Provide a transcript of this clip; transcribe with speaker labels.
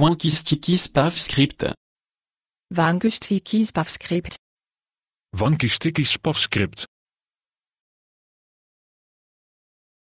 Speaker 1: Wankistikis WankyStickySpavScript.
Speaker 2: WankyStickySpavScript.
Speaker 1: WankyStickySpavScript.